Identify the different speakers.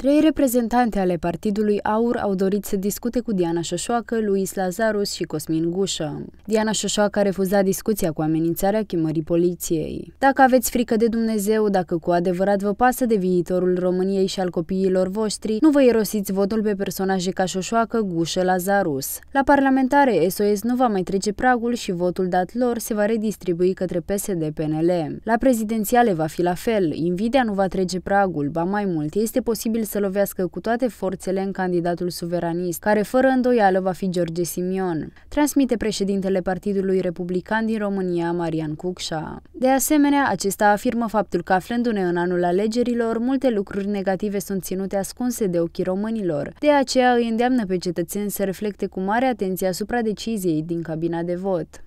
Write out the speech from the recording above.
Speaker 1: Trei reprezentante ale Partidului AUR au dorit să discute cu Diana Șoșoacă, Luis Lazarus și Cosmin Gușă. Diana Șoșoacă a refuzat discuția cu amenințarea chemării poliției. Dacă aveți frică de Dumnezeu, dacă cu adevărat vă pasă de viitorul României și al copiilor voștri, nu vă erosiți votul pe personaje ca Șoșoacă, Gușă, Lazarus. La parlamentare, SOS nu va mai trece pragul și votul dat lor se va redistribui către PSD-PNL. La prezidențiale va fi la fel, invidia nu va trece pragul, ba mai mult, este posibil să lovească cu toate forțele în candidatul suveranist, care fără îndoială va fi George Simion, transmite președintele Partidului Republican din România, Marian Cucșa. De asemenea, acesta afirmă faptul că aflându-ne în anul alegerilor, multe lucruri negative sunt ținute ascunse de ochii românilor. De aceea îi îndeamnă pe cetățeni să reflecte cu mare atenție asupra deciziei din cabina de vot.